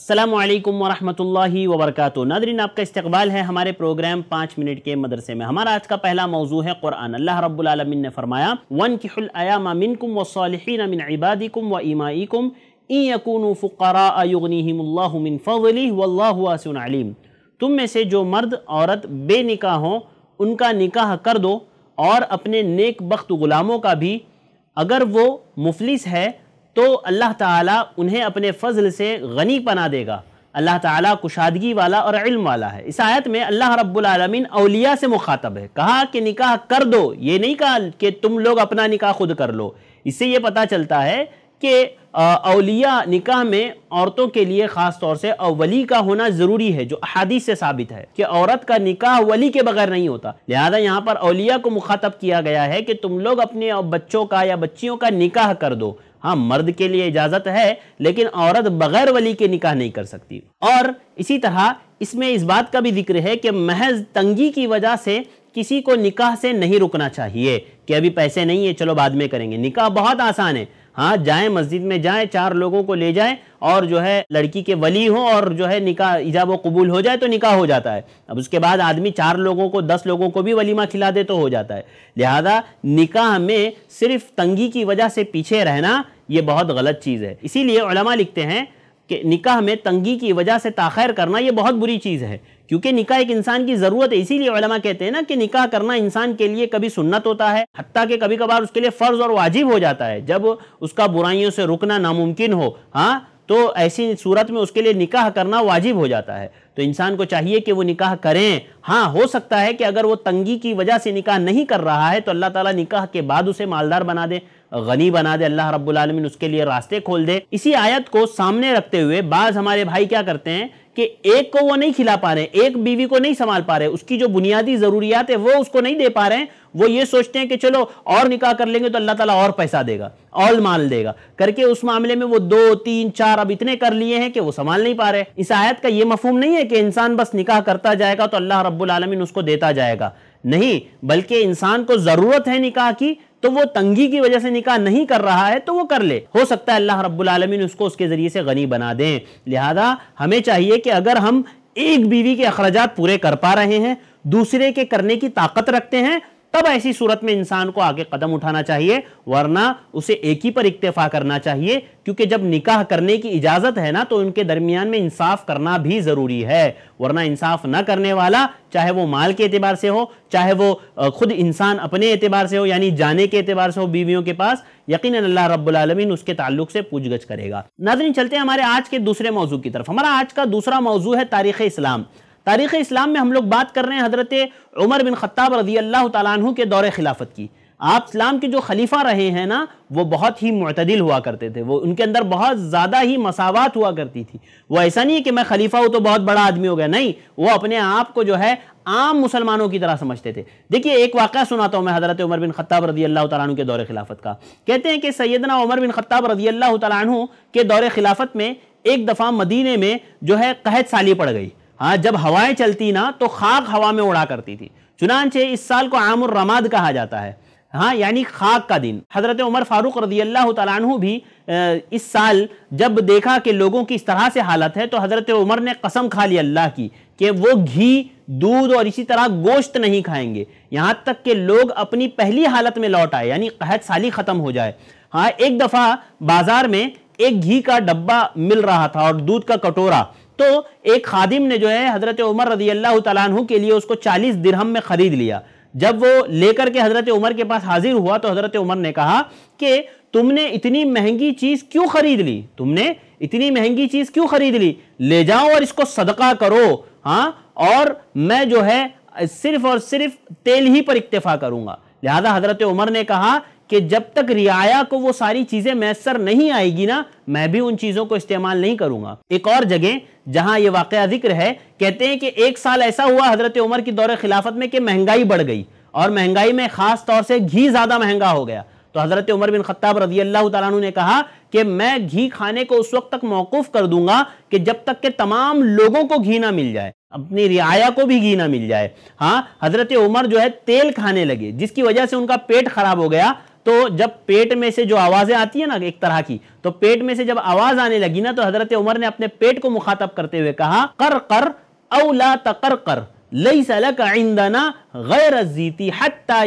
अस्सलाम वालेकुम वरहमतुल्लाहि वबरकातुहू नादरीन आपका इस्तकबाल है हमारे प्रोग्राम पाँच मिनट के मदरसे में हमारा आज का पहला मौजू है कुरान अल्लाह रब्बुल आलमीन ने फरमाया वन कियामा मिनकुम वसालहीन मिन इबादिकुम व इमाईकुम इन यकून फ़ुकरा वल्लासम तुम में से जो मर्द औरत बे निकाह हों उनका निकाह कर दो और अपने नेक बख्त ग़ुलामों का भी अगर वो मुफलिस है तो अल्लाह ताला उन्हें अपने फ़ज़ल से गनी पना देगा अल्लाह ताला कुशादगी वाला और इल्म वाला है इस आयत में अल्लाह रब्बुलमीन अलिया से मुखातब है कहा कि निकाह कर दो ये नहीं कहा कि तुम लोग अपना निकाह खुद कर लो इससे ये पता चलता है कि अलिया निकाह में औरतों के लिए ख़ास तौर से अवली का होना ज़रूरी है जो अहादीस से साबित है कि औरत का निकाह वली के बगैर नहीं होता लिहाजा यहाँ पर अलिया को मुखातब किया गया है कि तुम लोग अपने बच्चों का या बच्चियों का निकाह कर दो हाँ मर्द के लिए इजाज़त है लेकिन औरत बगैर वली के निकाह नहीं कर सकती और इसी तरह इसमें इस बात का भी जिक्र है कि महज तंगी की वजह से किसी को निकाह से नहीं रुकना चाहिए कि अभी पैसे नहीं है चलो बाद में करेंगे निकाह बहुत आसान है हाँ जाए मस्जिद में जाए चार लोगों को ले जाए और जो है लड़की के वली हो और जो है निकाह ईजाब कबूल हो जाए तो निकाह हो जाता है अब उसके बाद आदमी चार लोगों को दस लोगों को भी वलीमा खिला दे तो हो जाता है लिहाजा निकाह में सिर्फ तंगी की वजह से पीछे रहना ये बहुत गलत चीज़ है इसीलिए लिखते हैं कि निकाह में तंगी की वजह से ताखैर करना ये बहुत बुरी चीज़ है क्योंकि निकाह एक इंसान की ज़रूरत है इसीलिए कहते हैं ना कि निकाह करना इंसान के लिए कभी सुन्नत होता है हत्या के कभी कभार उसके लिए फ़र्ज़ और वाजिब हो जाता है जब उसका बुराइयों से रुकना नामुमकिन हो हाँ तो ऐसी सूरत में उसके लिए निकाह करना वाजिब हो जाता है तो इंसान को चाहिए कि वो निकाह करें हाँ हो सकता है कि अगर वो तंगी की वजह से निकाह नहीं कर रहा है तो अल्लाह ताला निकाह के बाद उसे मालदार बना दे गनी बना दे अल्लाह रब्बुलमीन उसके लिए रास्ते खोल दे इसी आयत को सामने रखते हुए बाज़ हमारे भाई क्या करते हैं कि एक को वो नहीं खिला पा रहे एक बीवी को नहीं संभाल पा रहे उसकी जो बुनियादी ज़रूरियात है वो उसको नहीं दे पा रहे हैं वो ये सोचते हैं कि चलो और निकाह कर लेंगे तो अल्लाह ताला और पैसा देगा और माल देगा करके उस मामले में वो दो तीन चार अब इतने कर लिए हैं कि वो संभाल नहीं पा रहे इस आयत का ये मफहम नहीं है कि इंसान बस निकाह करता जाएगा तो अल्लाह रब्बुल आलमीन उसको देता जाएगा नहीं बल्कि इंसान को जरूरत है निकाह की तो वो तंगी की वजह से निकाह नहीं कर रहा है तो वो कर ले हो सकता है अल्लाह रब्बुल आलमीन उसको उसके ज़रिए से गनी बना दें लिहाजा हमें चाहिए कि अगर हम एक बीवी के अखराज पूरे कर पा रहे हैं दूसरे के करने की ताकत रखते हैं तब ऐसी सूरत में इंसान को आगे कदम उठाना चाहिए वरना उसे एक ही पर इक्तफा करना चाहिए क्योंकि जब निकाह करने की इजाज़त है ना तो उनके दरमियान में इंसाफ करना भी ज़रूरी है वरना इंसाफ ना करने वाला चाहे वो माल के एतबार से हो चाहे वो खुद इंसान अपने एतबार से हो यानी जाने के एतबार से हो बीवियों के पास यकीन अल्लाह रबीन उसके ताल्लुक से पूछगछ करेगा नाजरीन चलते हैं हमारे आज के दूसरे मौजू की तरफ हमारा आज का दूसरा मौजू है तारीख़ इस्लाम तारीख़ इस्लाम में हम लोग बात कर रहे हैं हज़रत उमर बिन ख़त्ताब रजी अल्लाह तु के दौर खिलाफत की आप इस्लाम के जो खलीफा रहे हैं ना वो बहुत ही मतदिल हुआ करते थे वो उनके अंदर बहुत ज़्यादा ही मसावत हुआ करती थी वो ऐसा नहीं है कि मैं खलीफा हूँ तो बहुत बड़ा आदमी हो गया नहीं वो अपने आप को जो है आम मुसलमानों की तरह समझते थे देखिए एक वाक़ा सुनाता हूँ मैं हज़रत उमर बिन ख़त्ताब रजी अल्लाह तु के दौर खिलाफत का कहते हैं कि सैदना उमर बिन ख़त्ताब रजी अल्लाह तु के दौरे खिलाफत में एक दफ़ा मदीने में जो है कहत साली पड़ गई हाँ जब हवाएं चलती ना तो खाक हवा में उड़ा करती थी चुनानचे इस साल को आमुर रमाद कहा जाता है हाँ यानी खाक का दिन हज़रत उमर फारूक रजी अल्लाह तु भी इस साल जब देखा कि लोगों की इस तरह से हालत है तो हज़रत उमर ने कसम खा ली अल्लाह की कि वो घी दूध और इसी तरह गोश्त नहीं खाएंगे यहाँ तक कि लोग अपनी पहली हालत में लौट आए यानी कहत साली ख़त्म हो जाए हाँ एक दफ़ा बाज़ार में एक घी का डब्बा मिल रहा था और दूध का कटोरा तो एक खादिम ने जो है हज़रत उमर रजी अल्लाह तु के लिए उसको चालीस दिरहम में ख़रीद लिया जब वो लेकर के हज़रत उमर के पास हाजिर हुआ तो हज़रत उमर ने कहा कि तुमने इतनी महंगी चीज़ क्यों ख़रीद ली तुमने इतनी महंगी चीज़ क्यों ख़रीद ली ले जाओ और इसको सदका करो हाँ और मैं जो है सिर्फ और सिर्फ तेल ही पर इक्तफा करूँगा लिहाजा हज़रत उमर ने कहा कि जब तक रियाया को वो सारी चीज़ें मैसर नहीं आएगी ना मैं भी उन चीज़ों को इस्तेमाल नहीं करूंगा एक और जगह जहां ये वाक़ जिक्र है कहते हैं कि एक साल ऐसा हुआ हज़रत उमर की दौरे खिलाफत में कि महंगाई बढ़ गई और महंगाई में ख़ास तौर से घी ज़्यादा महंगा हो गया तो हज़रत उमर बिन खत्ताब रजी अल्लाह तु ने कहा कि मैं घी खाने को उस वक्त तक मौकूफ़ कर दूंगा कि जब तक के तमाम लोगों को घी ना मिल जाए अपनी रियाया को भी घी ना मिल जाए हाँ हज़रत उमर जो है तेल खाने लगे जिसकी वजह से उनका पेट ख़राब हो गया तो जब पेट में से जो आवाज़ें आती है ना एक तरह की तो पेट में से जब आवाज़ आने लगी ना तो हज़रत उमर ने अपने पेट को मुखातब करते हुए कहा कर कर औला तकर कर लई सलक इंदना गैर जीती हत्ता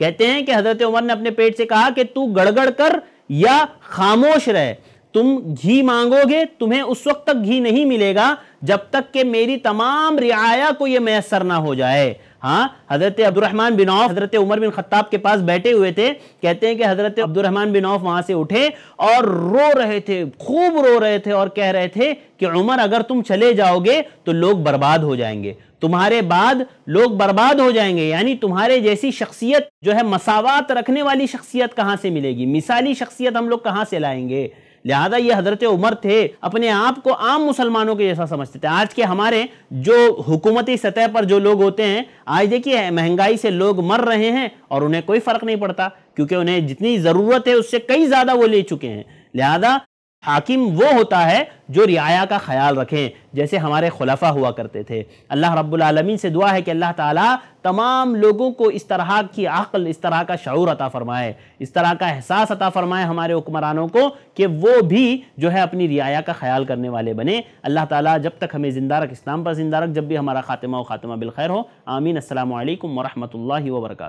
कहते हैं कि हज़रत उमर ने अपने पेट से कहा कि तू गड़गड़ कर या खामोश रहे तुम घी मांगोगे तुम्हें उस वक्त तक घी नहीं मिलेगा जब तक कि मेरी तमाम रियाया को यह मैसर ना हो जाए हाँ हज़रत अब्दुलरहमान बिन औफ हज़रत उमर बिन खत्ताब के पास बैठे हुए थे कहते हैं कि हज़रत अब्दुलरहमान बिन औफ से उठे और रो रहे थे खूब रो रहे थे और कह रहे थे कि उमर अगर तुम चले जाओगे तो लोग बर्बाद हो जाएंगे तुम्हारे बाद लोग बर्बाद हो जाएंगे यानी तुम्हारे जैसी शख्सियत जो है मसावत रखने वाली शख्सियत कहाँ से मिलेगी मिसाली शख्सियत हम लोग कहाँ से लाएंगे लिहाजा ये हजरत उमर थे अपने आप को आम मुसलमानों के जैसा समझते थे आज के हमारे जो हुकूमती सतह पर जो लोग होते हैं आज देखिए महंगाई से लोग मर रहे हैं और उन्हें कोई फ़र्क नहीं पड़ता क्योंकि उन्हें जितनी ज़रूरत है उससे कई ज़्यादा वो ले चुके हैं लिहाजा हाकिम वो होता है जो रियाया का ख्याल रखें जैसे हमारे खुलाफा हुआ करते थे अल्लाह रब्बुलमीन से दुआ है कि अल्लाह ताला तमाम लोगों को इस तरह की अक्ल इस तरह का शूर अता फ़रमाए इस तरह का एहसास अता फ़रमाए हमारे हुक्मरानों को कि वो भी जो है अपनी रियाया का ख्याल करने वाले बने अल्लाह ताला जब तक हमें ज़िंदा रख इस्लाम पर ज़िंदा रख जब भी हमारा खातिमा ख़ात्मा बिलखैर हो आमीन असल वरहमल वर्क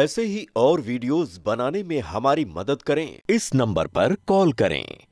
ऐसे ही और वीडियोस बनाने में हमारी मदद करें इस नंबर पर कॉल करें